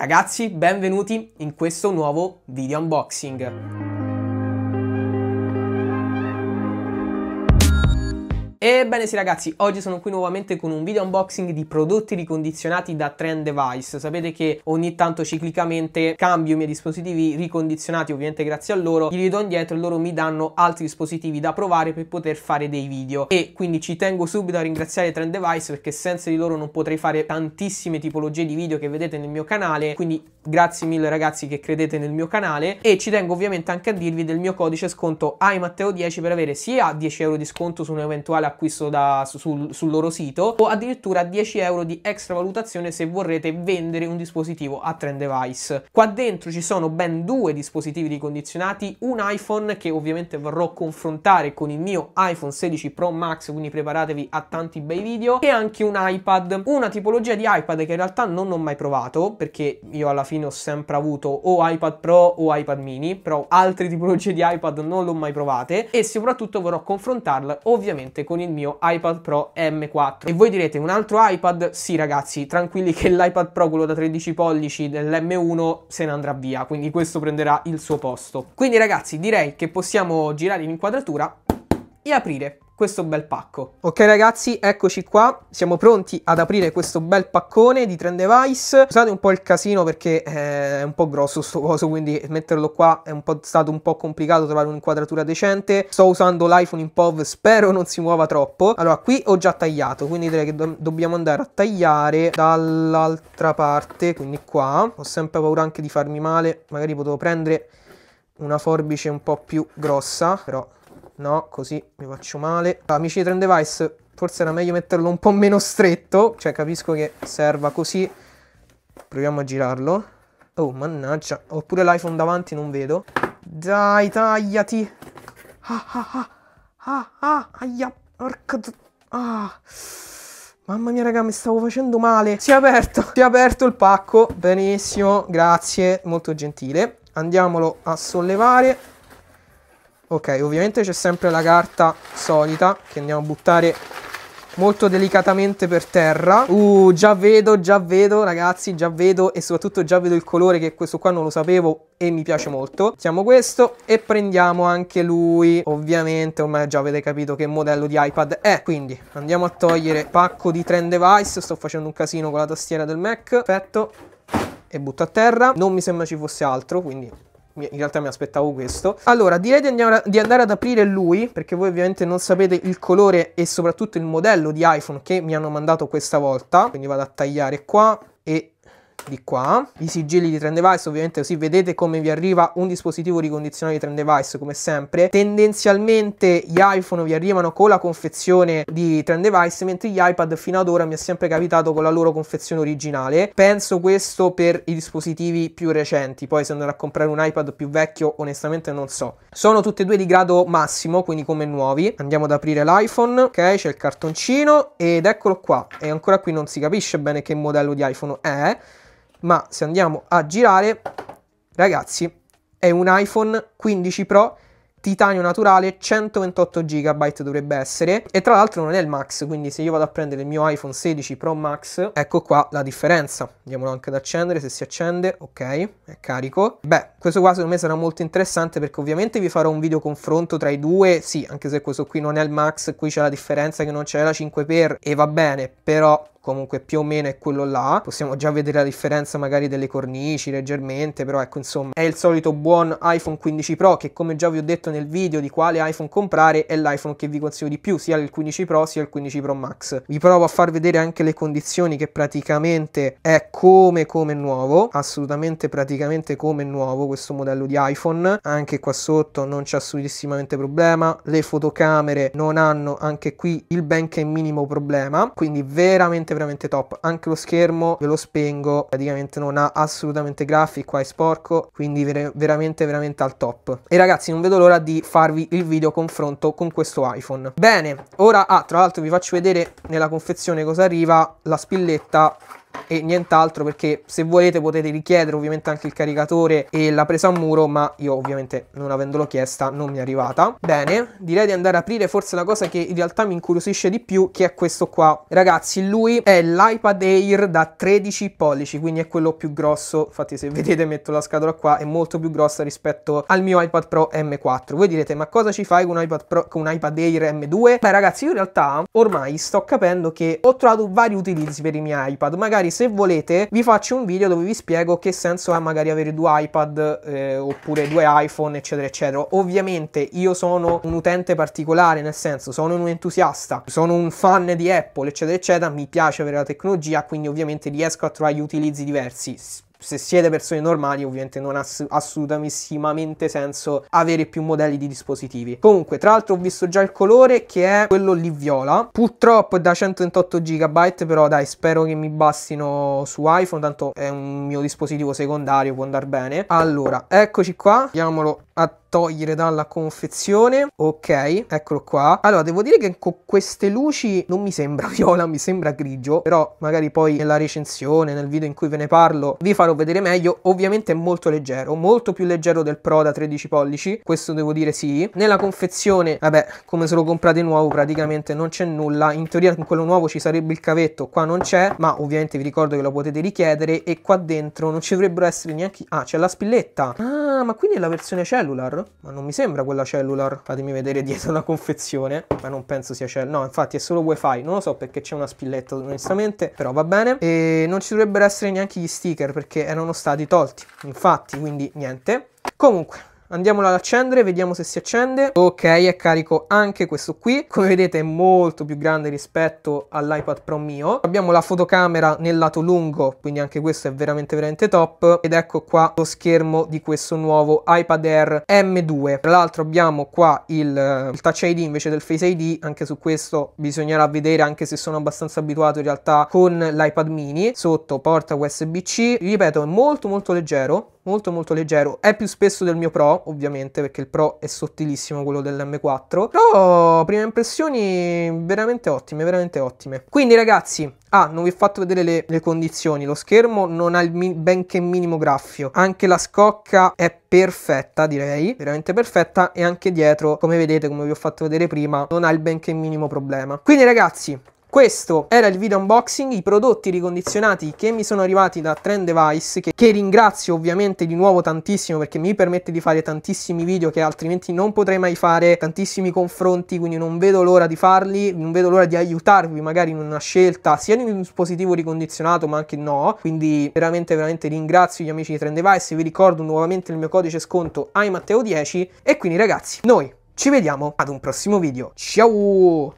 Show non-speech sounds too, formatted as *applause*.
Ragazzi, benvenuti in questo nuovo video unboxing. Ebbene sì ragazzi, oggi sono qui nuovamente con un video unboxing di prodotti ricondizionati da Trend Device. Sapete che ogni tanto ciclicamente cambio i miei dispositivi ricondizionati, ovviamente grazie a loro, li do indietro e loro mi danno altri dispositivi da provare per poter fare dei video. E quindi ci tengo subito a ringraziare Trend Device perché senza di loro non potrei fare tantissime tipologie di video che vedete nel mio canale, quindi grazie mille ragazzi che credete nel mio canale e ci tengo ovviamente anche a dirvi del mio codice sconto AIMatteo10 per avere sia 10 euro di sconto su un'eventuale l'acquisto da, sul, sul, loro sito o addirittura 10 euro di extra valutazione se vorrete vendere un dispositivo a trend device. Qua dentro ci sono ben due dispositivi ricondizionati, un iPhone che ovviamente vorrò confrontare con il mio iPhone 16 Pro Max, quindi preparatevi a tanti bei video, e anche un iPad, una tipologia di iPad che in realtà non ho mai provato perché io alla fine ho sempre avuto o iPad Pro o iPad mini, però altre tipologie di iPad non l'ho mai provate e soprattutto vorrò confrontarla ovviamente con con il mio iPad Pro M4. E voi direte, un altro iPad? Sì ragazzi, tranquilli che l'iPad Pro, quello da 13 pollici dell'M1, se ne andrà via, quindi questo prenderà il suo posto. Quindi ragazzi, direi che possiamo girare l'inquadratura e aprire questo bel pacco. Ok ragazzi, eccoci qua, siamo pronti ad aprire questo bel paccone di Trend Device. Scusate un po' il casino perché eh, è un po' grosso sto coso, quindi metterlo qua è un stato un po' complicato trovare un'inquadratura decente. Sto usando l'iPhone in POV, spero non si muova troppo. Allora, qui ho già tagliato, quindi direi che do dobbiamo andare a tagliare dall'altra parte, quindi qua. Ho sempre paura anche di farmi male, magari potevo prendere una forbice un po' più grossa, però No, così mi faccio male. Amici di Trend Device, forse era meglio metterlo un po' meno stretto. Cioè, capisco che serva così. Proviamo a girarlo. Oh, mannaggia. Oppure l'iPhone davanti, non vedo. Dai, tagliati. Ah, ah, ah. Ah, ah, aia. Porca... Ah. Mamma mia, raga, mi stavo facendo male. Si è aperto, si è aperto il pacco. Benissimo, grazie, molto gentile. Andiamolo a sollevare. Ok, ovviamente c'è sempre la carta solita che andiamo a buttare molto delicatamente per terra. Uh, già vedo, già vedo ragazzi, già vedo e soprattutto già vedo il colore che questo qua non lo sapevo e mi piace molto. Mettiamo questo e prendiamo anche lui. Ovviamente ormai già avete capito che modello di iPad è. Quindi andiamo a togliere pacco di trend device. Sto facendo un casino con la tastiera del Mac. Perfetto. E butto a terra. Non mi sembra ci fosse altro, quindi in realtà mi aspettavo questo. Allora, direi di, andare ad aprire lui, perché voi ovviamente non sapete il colore e soprattutto il modello di iPhone che mi hanno mandato questa volta. Quindi vado a tagliare qua e di qua i sigilli di Trend Device ovviamente così vedete come vi arriva un dispositivo ricondizionato di Trend Device come sempre tendenzialmente gli iPhone vi arrivano con la confezione di Trend Device mentre gli iPad fino ad ora mi è sempre capitato con la loro confezione originale penso questo per i dispositivi più recenti poi se andrò a comprare un iPad più vecchio onestamente non so sono tutti e due di grado massimo quindi come nuovi andiamo ad aprire l'iPhone ok c'è il cartoncino ed eccolo qua e ancora qui non si capisce bene che modello di iPhone è ma se andiamo a girare, ragazzi, è un iPhone 15 Pro titanio naturale 128 GB dovrebbe essere e tra l'altro non è il max quindi se io vado a prendere il mio iPhone 16 Pro Max ecco qua la differenza andiamolo anche ad accendere se si accende ok è carico beh questo qua secondo me sarà molto interessante perché ovviamente vi farò un video confronto tra i due sì anche se questo qui non è il max qui c'è la differenza che non c'è la 5x e va bene però comunque più o meno è quello là possiamo già vedere la differenza magari delle cornici leggermente però ecco insomma è il solito buon iPhone 15 Pro che come già vi ho detto detto nel video di quale iPhone comprare è l'iPhone che vi consiglio di più, sia il 15 Pro sia il 15 Pro Max. Vi provo a far vedere anche le condizioni che praticamente è come come nuovo, assolutamente praticamente come nuovo questo modello di iPhone, anche qua sotto non c'è assolutissimamente problema, le fotocamere non hanno anche qui il benché minimo problema, quindi veramente veramente top, anche lo schermo ve lo spengo, praticamente non ha assolutamente graffi, qua è sporco, quindi ver veramente veramente al top. E ragazzi non vedo l'ora di farvi il video confronto con questo iPhone. Bene, ora, ah, tra l'altro vi faccio vedere nella confezione cosa arriva, la spilletta e nient'altro perché se volete potete richiedere ovviamente anche il caricatore e la presa a muro ma io ovviamente non avendolo chiesta non mi è arrivata bene direi di andare ad aprire forse la cosa che in realtà mi incuriosisce di più che è questo qua ragazzi lui è l'iPad Air da 13 pollici quindi è quello più grosso infatti se vedete metto la scatola qua è molto più grossa rispetto al mio iPad Pro M4 voi direte ma cosa ci fai con un iPad, Pro, con un iPad Air M2 beh ragazzi io in realtà ormai sto capendo che ho trovato vari utilizzi per i miei iPad magari magari se volete vi faccio un video dove vi spiego che senso ha magari avere due iPad eh, oppure due iPhone eccetera eccetera. Ovviamente io sono un utente particolare nel senso sono un entusiasta, sono un fan di Apple eccetera eccetera, mi piace avere la tecnologia quindi ovviamente riesco a trovare gli utilizzi diversi se siete persone normali ovviamente non ha assolutamente senso avere più modelli di dispositivi comunque tra l'altro ho visto già il colore che è quello lì viola purtroppo è da 128 GB però dai spero che mi bastino su iPhone tanto è un mio dispositivo secondario può andare bene allora eccoci qua vediamolo a togliere dalla confezione. Ok, eccolo qua. Allora, devo dire che con queste luci non mi sembra *laughs* viola, mi sembra grigio, però magari poi nella recensione, nel video in cui ve ne parlo, vi farò vedere meglio. Ovviamente è molto leggero, molto più leggero del Pro da 13 pollici, questo devo dire sì. Nella confezione, vabbè, come se lo comprate nuovo praticamente non c'è nulla. In teoria con quello nuovo ci sarebbe il cavetto, qua non c'è, ma ovviamente vi ricordo che lo potete richiedere e qua dentro non ci dovrebbero essere neanche... Ah, c'è la spilletta! Ah, ma quindi è la versione cello cellular, ma non mi sembra quella cellular. Fatemi vedere dietro la confezione, ma non penso sia cellular. No, infatti è solo wifi, non lo so perché c'è una spilletta onestamente, però va bene. E non ci dovrebbero essere neanche gli sticker perché erano stati tolti, infatti, quindi niente. Comunque, Andiamola ad accendere, vediamo se si accende. Ok, è carico anche questo qui. Come vedete è molto più grande rispetto all'iPad Pro mio. Abbiamo la fotocamera nel lato lungo, quindi anche questo è veramente veramente top. Ed ecco qua lo schermo di questo nuovo iPad Air M2. Tra l'altro abbiamo qua il, eh, il Touch ID invece del Face ID, anche su questo bisognerà vedere anche se sono abbastanza abituato in realtà con l'iPad mini. Sotto porta USB-C, ripeto è molto molto leggero molto molto leggero, è più spesso del mio Pro ovviamente perché il Pro è sottilissimo quello dell'M4, però prime impressioni veramente ottime, veramente ottime. Quindi ragazzi, ah non vi ho fatto vedere le, le condizioni, lo schermo non ha il benché minimo graffio, anche la scocca è perfetta direi, veramente perfetta e anche dietro come vedete come vi ho fatto vedere prima non ha il benché minimo problema. Quindi ragazzi questo era il video unboxing, i prodotti ricondizionati che mi sono arrivati da Trend Device, che, che, ringrazio ovviamente di nuovo tantissimo perché mi permette di fare tantissimi video che altrimenti non potrei mai fare, tantissimi confronti, quindi non vedo l'ora di farli, non vedo l'ora di aiutarvi magari in una scelta sia di un dispositivo ricondizionato ma anche no, quindi veramente veramente ringrazio gli amici di Trend Device, vi ricordo nuovamente il mio codice sconto iMatteo10 e quindi ragazzi noi ci vediamo ad un prossimo video, ciao!